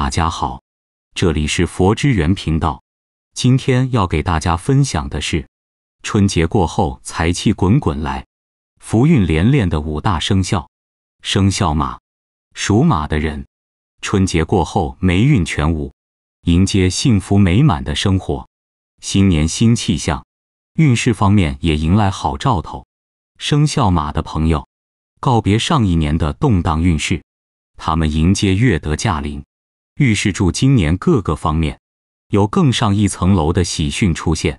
大家好，这里是佛之源频道。今天要给大家分享的是，春节过后财气滚滚来，福运连连的五大生肖。生肖马，属马的人，春节过后霉运全无，迎接幸福美满的生活。新年新气象，运势方面也迎来好兆头。生肖马的朋友，告别上一年的动荡运势，他们迎接月德驾临。预示住今年各个方面有更上一层楼的喜讯出现，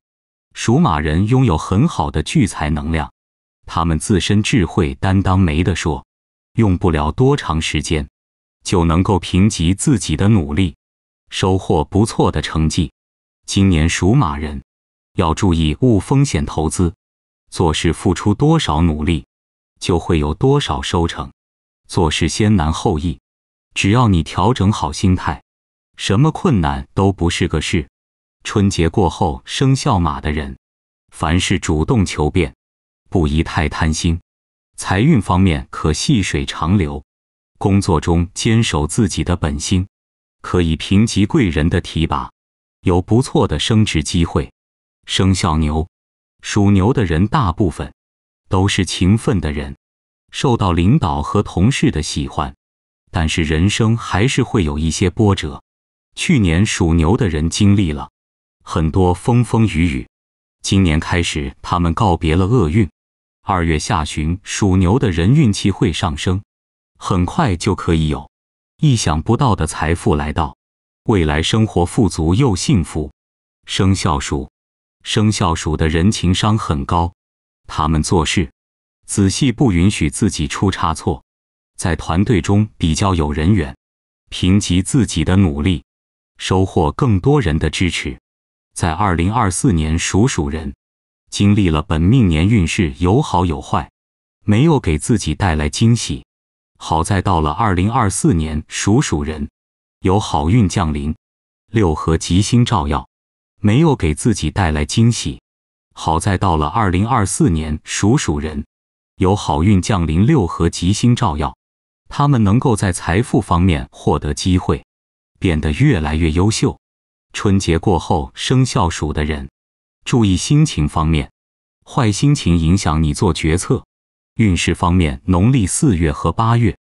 属马人拥有很好的聚财能量，他们自身智慧担当没得说，用不了多长时间就能够凭及自己的努力收获不错的成绩。今年属马人要注意误风险投资，做事付出多少努力就会有多少收成，做事先难后易。只要你调整好心态，什么困难都不是个事。春节过后，生肖马的人，凡事主动求变，不宜太贪心。财运方面可细水长流，工作中坚守自己的本心，可以平级贵人的提拔，有不错的升职机会。生肖牛，属牛的人大部分都是勤奋的人，受到领导和同事的喜欢。但是人生还是会有一些波折，去年属牛的人经历了很多风风雨雨，今年开始他们告别了厄运。二月下旬属牛的人运气会上升，很快就可以有意想不到的财富来到，未来生活富足又幸福。生肖鼠，生肖鼠的人情商很高，他们做事仔细，不允许自己出差错。在团队中比较有人缘，凭藉自己的努力，收获更多人的支持。在二零二四年属鼠人经历了本命年运势有好有坏，没有给自己带来惊喜。好在到了二零二四年属鼠人有好运降临，六合吉星照耀，没有给自己带来惊喜。好在到了二零二四年属鼠人有好运降临，六合吉星照耀。他们能够在财富方面获得机会，变得越来越优秀。春节过后，生肖鼠的人注意心情方面，坏心情影响你做决策。运势方面，农历四月和八月、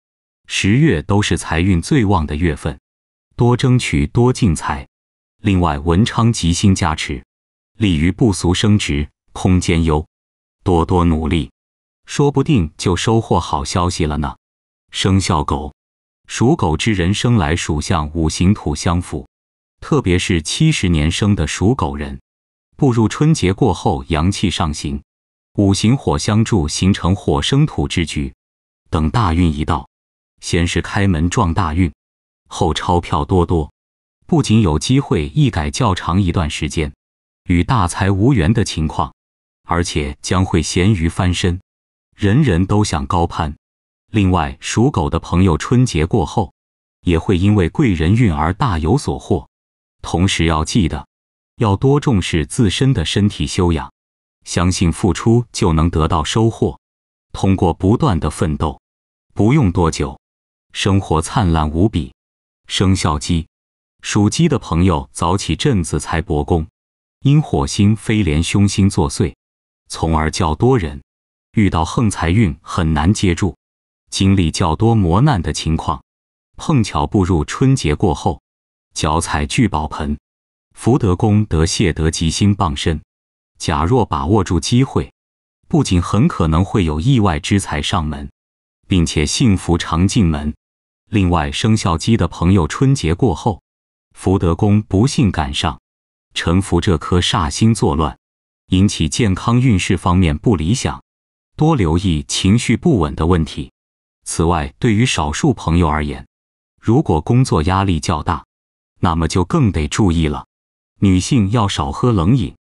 十月都是财运最旺的月份，多争取多进财。另外，文昌吉星加持，利于不俗升职，空间优，多多努力，说不定就收获好消息了呢。生肖狗，属狗之人生来属相五行土相符，特别是七十年生的属狗人，步入春节过后阳气上行，五行火相助，形成火生土之局。等大运一到，先是开门撞大运，后钞票多多，不仅有机会一改较长一段时间与大财无缘的情况，而且将会咸鱼翻身，人人都想高攀。另外，属狗的朋友春节过后也会因为贵人运而大有所获。同时要记得，要多重视自身的身体修养，相信付出就能得到收获。通过不断的奋斗，不用多久，生活灿烂无比。生肖鸡，属鸡的朋友早起镇子财帛宫，因火星飞廉凶星作祟，从而较多人遇到横财运很难接住。经历较多磨难的情况，碰巧步入春节过后，脚踩聚宝盆，福德宫得谢德吉星傍身。假若把握住机会，不仅很可能会有意外之财上门，并且幸福常进门。另外，生肖鸡的朋友春节过后，福德宫不幸赶上沉浮这颗煞星作乱，引起健康运势方面不理想，多留意情绪不稳的问题。此外，对于少数朋友而言，如果工作压力较大，那么就更得注意了。女性要少喝冷饮，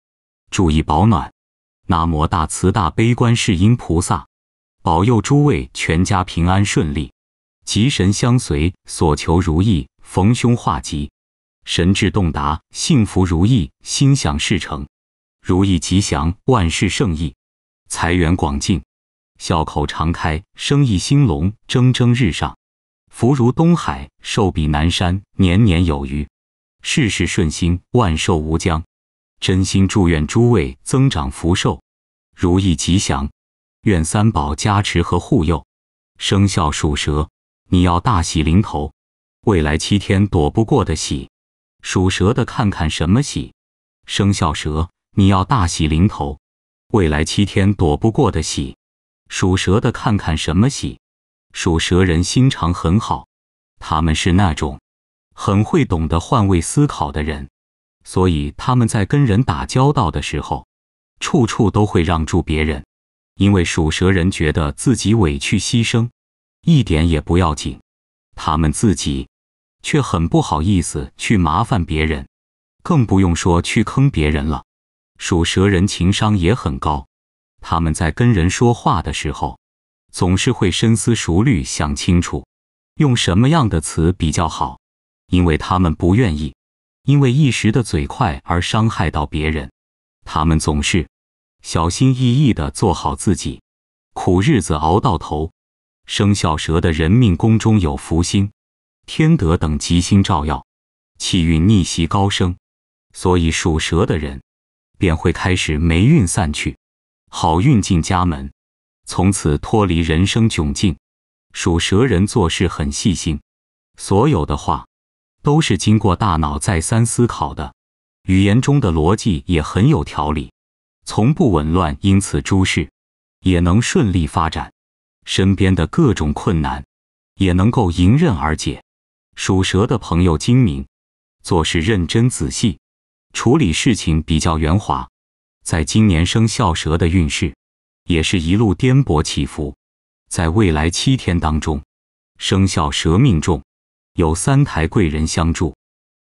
注意保暖。南无大慈大悲观世音菩萨，保佑诸位全家平安顺利，吉神相随，所求如意，逢凶化吉，神志洞达，幸福如意，心想事成，如意吉祥，万事胜意，财源广进。笑口常开，生意兴隆，蒸蒸日上，福如东海，寿比南山，年年有余，事事顺心，万寿无疆。真心祝愿诸位增长福寿，如意吉祥。愿三宝加持和护佑。生肖属蛇，你要大喜临头，未来七天躲不过的喜。属蛇的看看什么喜。生肖蛇，你要大喜临头，未来七天躲不过的喜。属蛇的看看什么喜，属蛇人心肠很好，他们是那种很会懂得换位思考的人，所以他们在跟人打交道的时候，处处都会让住别人，因为属蛇人觉得自己委屈牺牲一点也不要紧，他们自己却很不好意思去麻烦别人，更不用说去坑别人了。属蛇人情商也很高。他们在跟人说话的时候，总是会深思熟虑，想清楚用什么样的词比较好，因为他们不愿意因为一时的嘴快而伤害到别人。他们总是小心翼翼的做好自己，苦日子熬到头。生肖蛇的人命宫中有福星、天德等吉星照耀，气运逆袭高升，所以属蛇的人便会开始霉运散去。好运进家门，从此脱离人生窘境。属蛇人做事很细心，所有的话都是经过大脑再三思考的，语言中的逻辑也很有条理，从不紊乱，因此诸事也能顺利发展，身边的各种困难也能够迎刃而解。属蛇的朋友精明，做事认真仔细，处理事情比较圆滑。在今年生肖蛇的运势，也是一路颠簸起伏。在未来七天当中，生肖蛇命中有三台贵人相助，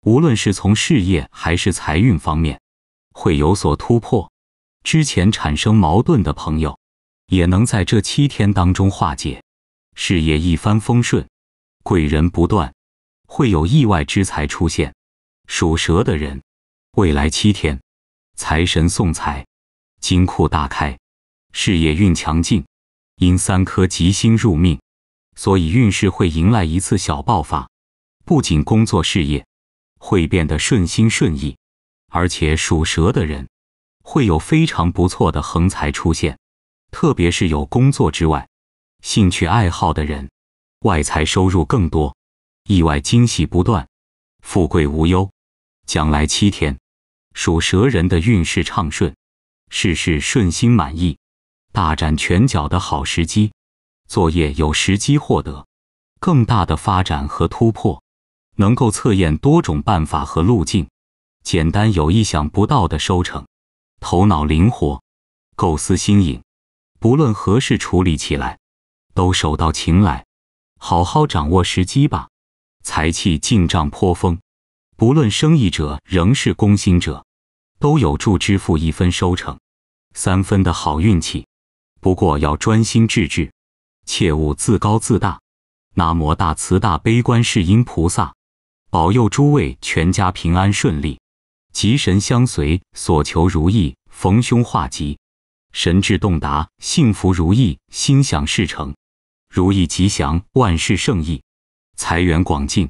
无论是从事业还是财运方面，会有所突破。之前产生矛盾的朋友，也能在这七天当中化解，事业一帆风顺，贵人不断，会有意外之财出现。属蛇的人，未来七天。财神送财，金库大开，事业运强劲。因三颗吉星入命，所以运势会迎来一次小爆发。不仅工作事业会变得顺心顺意，而且属蛇的人会有非常不错的横财出现。特别是有工作之外兴趣爱好的人，外财收入更多，意外惊喜不断，富贵无忧。将来七天。属蛇人的运势畅顺，事事顺心满意，大展拳脚的好时机，作业有时机获得更大的发展和突破，能够测验多种办法和路径，简单有意想不到的收成，头脑灵活，构思新颖，不论何事处理起来都手到擒来，好好掌握时机吧，财气进账颇丰。无论生意者仍是工薪者，都有助支付一分收成，三分的好运气。不过要专心致志，切勿自高自大。南无大慈大悲观世音菩萨，保佑诸位全家平安顺利，吉神相随，所求如意，逢凶化吉，神智洞达，幸福如意，心想事成，如意吉祥，万事胜意，财源广进。